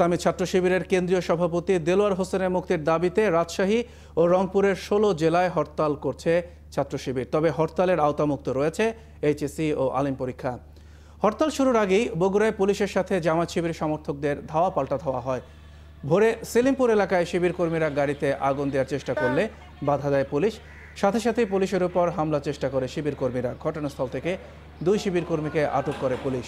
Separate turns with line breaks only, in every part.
ইসলামী ছাত্র শিবিরের কেন্দ্রীয় সভাপতি দেলোয়ার হোসেনের মুক্তির দাবিতে রাজশাহী ও রংপুরের ১৬ জেলায় হরতাল করছে ছাত্র শিবির তবে হরতালের আওতামুক্ত রয়েছে এইচএসি ও আলিম পরীক্ষা হরতাল শুরুর আগেই বগুড়ায় পুলিশের সাথে জামাত শিবির সমর্থকদের ধাওয়া পাল্টা ধাওয়া হয় ভোরে সেলিমপুর এলাকায় শিবির কর্মীরা গাড়িতে আগুন দেওয়ার চেষ্টা করলে বাধা দেয় পুলিশ সাথে সাথে পুলিশের উপর হামলা চেষ্টা করে শিবির কর্মীরা ঘটনাস্থল থেকে দুই শিবির কর্মীকে আটক করে পুলিশ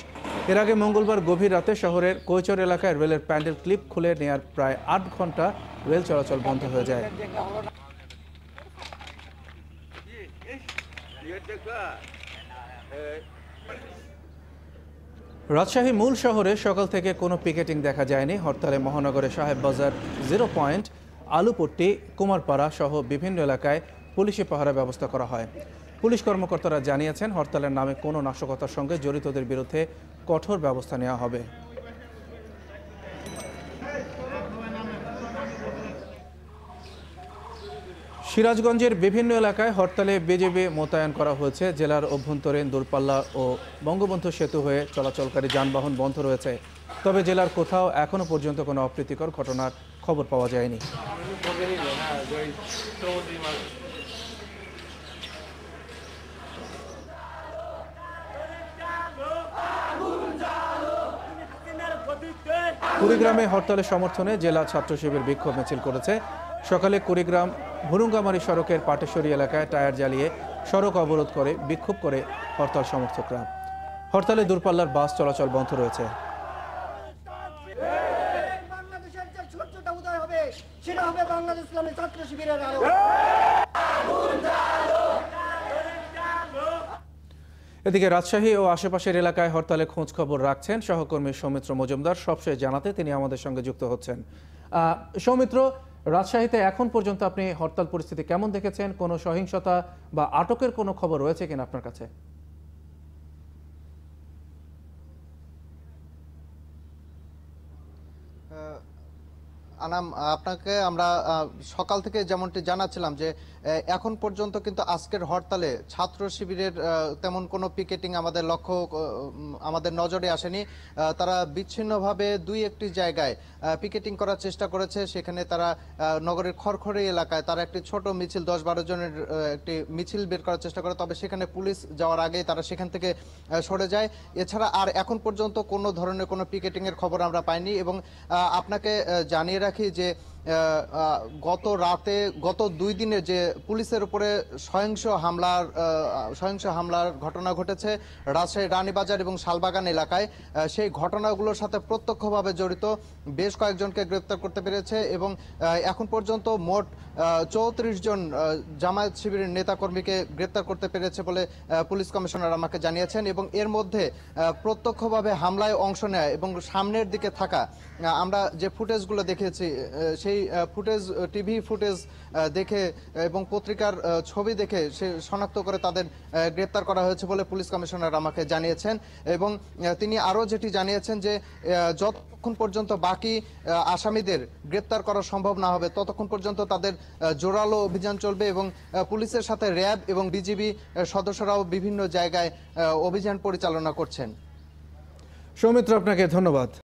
এর আগে মঙ্গলবার গভীর রাতে শহরের কৈচর এলাকায় রেলের প্যান্ডেল ক্লিপ খুলে নেয়ার প্রায় আট ঘন্টা রেল চলাচল বন্ধ হয়ে যায় রাজশাহী মূল শহরে সকাল থেকে কোনো পিকেটিং দেখা যায়নি হরতালে মহানগরে সাহেব বাজার জিরো পয়েন্ট আলুপট্টি কুমারপাড়া সহ বিভিন্ন এলাকায় পুলিশে পাহারা ব্যবস্থা করা হয় পুলিশ কর্মকর্তারা জানিয়েছেন হরতালের নামে কোনো নাশকতার সঙ্গে জড়িতদের বিরুদ্ধে কঠোর ব্যবস্থা নেওয়া হবে সিরাজগঞ্জের বিভিন্ন এলাকায় হরতালে বিজেপি মোতায়েন করা হয়েছে জেলার অভ্যন্তরীণ দূরপাল্লা ও বঙ্গবন্ধু সেতু হয়ে চলাচলকারী যানবাহন বন্ধ রয়েছে তবে জেলার কোথাও এখনও পর্যন্ত কোনো অপ্রীতিকর ঘটনার খবর পাওয়া যায়নি কুড়িগ্রামে হরতালের সমর্থনে জেলা ছাত্র শিবির বিক্ষোভ মিছিল করেছে সকালে কুড়িগ্রাম ভুরুঙ্গামারি সড়কের পাটেশ্বরী এলাকায় টায়ার জ্বালিয়ে সড়ক অবরোধ করে বিক্ষোভ করে হরতাল সমর্থকরা হরতালে দূরপাল্লার বাস চলাচল বন্ধ রয়েছে সেটা হবে বাংলাদেশ ইসলামী ছাত্র শিবিরের আলো এদিকে রাজশাহী ও আশেপাশের এলাকায় হরতালে খোঁজ খবর রাখছেন সহকর্মী সৌমিত্র মজুমদার সবশেষ জানাতে তিনি আমাদের সঙ্গে যুক্ত হচ্ছেন সৌমিত্র রাজশাহীতে এখন পর্যন্ত আপনি হরতাল পরিস্থিতি কেমন দেখেছেন কোনো সহিংসতা বা আটকের কোনো খবর রয়েছে কিনা আপনার
কাছে আনাম আপনাকে আমরা সকাল থেকে যেমনটি জানাচ্ছিলাম যে এখন পর্যন্ত কিন্তু আজকের হরতালে ছাত্র শিবিরের তেমন কোনো পিকেটিং আমাদের লক্ষ্য আমাদের নজরে আসেনি তারা বিচ্ছিন্নভাবে দুই একটি জায়গায় পিকেটিং করার চেষ্টা করেছে সেখানে তারা নগরের খড়খড়ি এলাকায় তারা একটি ছোট মিছিল দশ বারো জনের একটি মিছিল বের করার চেষ্টা করে তবে সেখানে পুলিশ যাওয়ার আগেই তারা সেখান থেকে সরে যায় এছাড়া আর এখন পর্যন্ত কোনো ধরনের কোনো পিকেটিংয়ের খবর আমরা পাইনি এবং আপনাকে জানিয়ে देखी গত রাতে গত দুই দিনে যে পুলিশের উপরে সহিংস হামলার সহিংস হামলার ঘটনা ঘটেছে রাজশাহী রানীবাজার এবং শালবাগান এলাকায় সেই ঘটনাগুলোর সাথে প্রত্যক্ষভাবে জড়িত বেশ কয়েকজনকে গ্রেপ্তার করতে পেরেছে এবং এখন পর্যন্ত মোট চৌত্রিশ জন জামায়াত শিবিরের নেতাকর্মীকে গ্রেপ্তার করতে পেরেছে বলে পুলিশ কমিশনার আমাকে জানিয়েছেন এবং এর মধ্যে প্রত্যক্ষভাবে হামলায় অংশ নেয় এবং সামনের দিকে থাকা আমরা যে ফুটেজগুলো দেখেছি সেই সেই ফুটেজ টিভি ফুটেজ দেখে এবং পত্রিকার ছবি দেখে সে শনাক্ত করে তাদের গ্রেপ্তার করা হয়েছে বলে পুলিশ কমিশনার আমাকে জানিয়েছেন এবং তিনি আরও যেটি জানিয়েছেন যে যতক্ষণ পর্যন্ত বাকি আসামিদের গ্রেপ্তার করা সম্ভব না হবে ততক্ষণ পর্যন্ত তাদের জোরালো অভিযান চলবে এবং পুলিশের সাথে র্যাব এবং বিজিবি সদস্যরাও বিভিন্ন জায়গায় অভিযান পরিচালনা করছেন
সৌমিত্র আপনাকে ধন্যবাদ